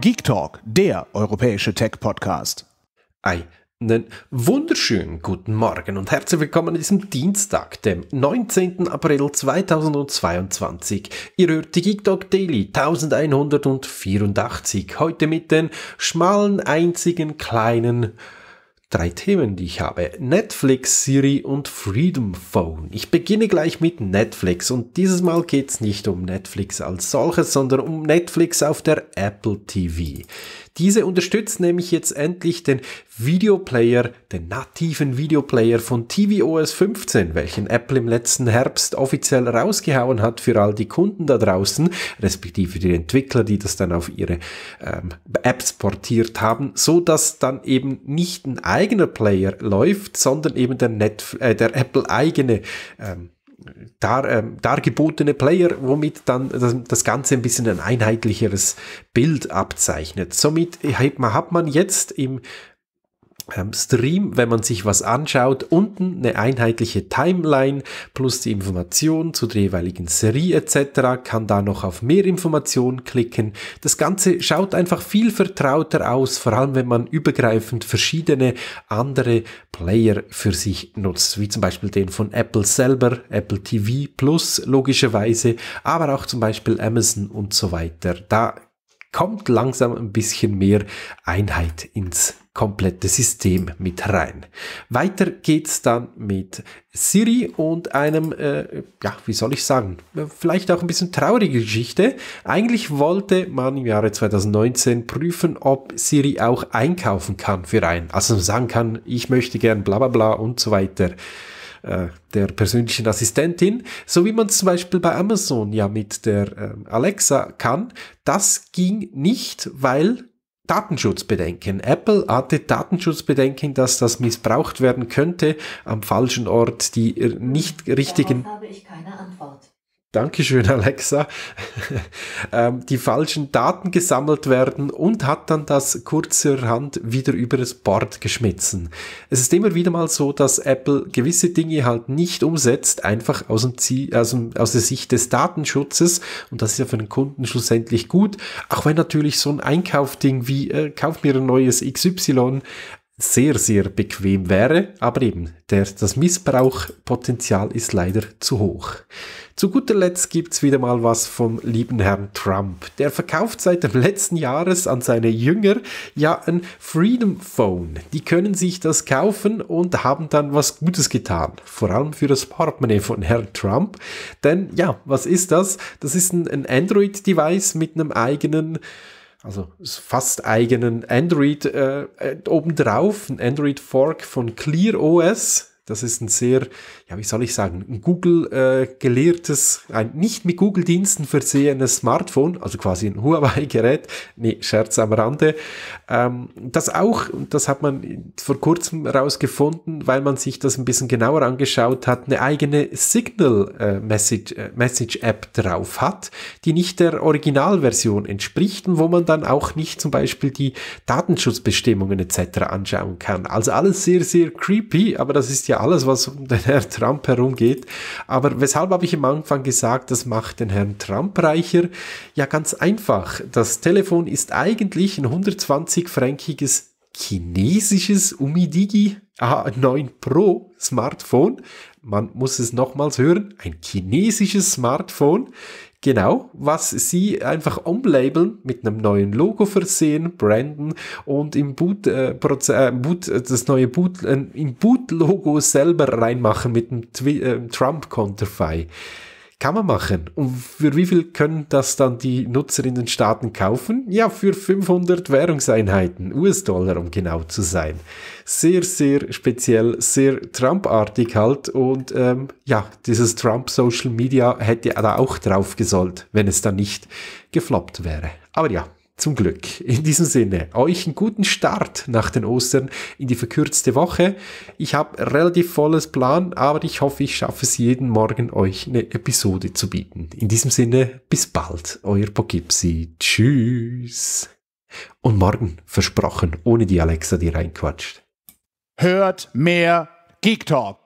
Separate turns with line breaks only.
Geek Talk, der europäische Tech-Podcast. einen wunderschönen guten Morgen und herzlich willkommen an diesem Dienstag, dem 19. April 2022. Ihr hört die Geek Talk Daily 1184. Heute mit den schmalen, einzigen, kleinen, drei Themen, die ich habe. Netflix, Siri und Freedom Phone. Ich beginne gleich mit Netflix und dieses Mal geht es nicht um Netflix als solches, sondern um Netflix auf der Apple TV. Diese unterstützt nämlich jetzt endlich den Videoplayer, den nativen Videoplayer von tvOS 15, welchen Apple im letzten Herbst offiziell rausgehauen hat für all die Kunden da draußen, respektive die Entwickler, die das dann auf ihre ähm, Apps portiert haben, so dass dann eben nicht ein eigener Player läuft, sondern eben der, Netf äh, der Apple eigene ähm, dar, äh, dargebotene Player, womit dann das, das, Ganze ein bisschen ein einheitlicheres Bild abzeichnet. Somit hat man jetzt im ähm, Stream, wenn man sich was anschaut, unten eine einheitliche Timeline plus die Informationen zu der jeweiligen Serie etc. kann da noch auf mehr Informationen klicken. Das Ganze schaut einfach viel vertrauter aus, vor allem wenn man übergreifend verschiedene andere Player für sich nutzt, wie zum Beispiel den von Apple selber, Apple TV Plus logischerweise, aber auch zum Beispiel Amazon und so weiter. Da kommt langsam ein bisschen mehr Einheit ins komplette System mit rein. Weiter geht's dann mit Siri und einem, äh, ja, wie soll ich sagen, vielleicht auch ein bisschen traurige Geschichte. Eigentlich wollte man im Jahre 2019 prüfen, ob Siri auch einkaufen kann für einen. Also sagen kann, ich möchte gern bla bla bla und so weiter äh, der persönlichen Assistentin, so wie man zum Beispiel bei Amazon ja mit der ähm, Alexa kann. Das ging nicht, weil Datenschutzbedenken. Apple hatte Datenschutzbedenken, dass das missbraucht werden könnte, am falschen Ort die äh, nicht richtigen Dankeschön, Alexa, ähm, die falschen Daten gesammelt werden und hat dann das kurzerhand wieder über das Board geschmissen. Es ist immer wieder mal so, dass Apple gewisse Dinge halt nicht umsetzt, einfach aus, dem Ziel, aus, dem, aus der Sicht des Datenschutzes. Und das ist ja für den Kunden schlussendlich gut. Auch wenn natürlich so ein Einkaufding wie, äh, kauf mir ein neues XY, sehr, sehr bequem wäre, aber eben, der, das Missbrauchpotenzial ist leider zu hoch. Zu guter Letzt gibt's wieder mal was vom lieben Herrn Trump. Der verkauft seit dem letzten Jahres an seine Jünger ja ein Freedom Phone. Die können sich das kaufen und haben dann was Gutes getan. Vor allem für das Portemonnaie von Herrn Trump. Denn ja, was ist das? Das ist ein, ein Android-Device mit einem eigenen also fast eigenen Android äh, äh, obendrauf, ein Android Fork von Clear OS das ist ein sehr, ja, wie soll ich sagen, ein Google äh, gelehrtes, ein nicht mit Google Diensten versehenes Smartphone, also quasi ein Huawei Gerät. Nee, Scherz am Rande. Ähm, das auch, und das hat man vor kurzem herausgefunden, weil man sich das ein bisschen genauer angeschaut hat, eine eigene Signal äh, Message, äh, Message App drauf hat, die nicht der Originalversion entspricht und wo man dann auch nicht zum Beispiel die Datenschutzbestimmungen etc. anschauen kann. Also alles sehr, sehr creepy, aber das ist ja ja alles, was um den Herrn Trump herum geht. Aber weshalb habe ich am Anfang gesagt, das macht den Herrn Trump reicher? Ja, ganz einfach. Das Telefon ist eigentlich ein 120-fränkiges chinesisches Umidigi A9 Pro Smartphone. Man muss es nochmals hören, ein chinesisches Smartphone Genau, was sie einfach umlabeln, mit einem neuen Logo versehen, branden und im Boot, äh, äh, Boot äh, das neue Boot, äh, im Boot-Logo selber reinmachen mit dem Twi äh, Trump-Konterfei. Kann man machen. Und für wie viel können das dann die Nutzer in den Staaten kaufen? Ja, für 500 Währungseinheiten, US-Dollar, um genau zu sein. Sehr, sehr speziell, sehr Trump-artig halt. Und ähm, ja, dieses Trump-Social Media hätte da auch drauf gesollt, wenn es dann nicht gefloppt wäre. Aber ja, zum Glück. In diesem Sinne, euch einen guten Start nach den Ostern in die verkürzte Woche. Ich habe relativ volles Plan, aber ich hoffe, ich schaffe es jeden Morgen, euch eine Episode zu bieten. In diesem Sinne, bis bald, euer Poughkeepsie. Tschüss. Und morgen, versprochen, ohne die Alexa, die reinquatscht. Hört mehr Geek Talk.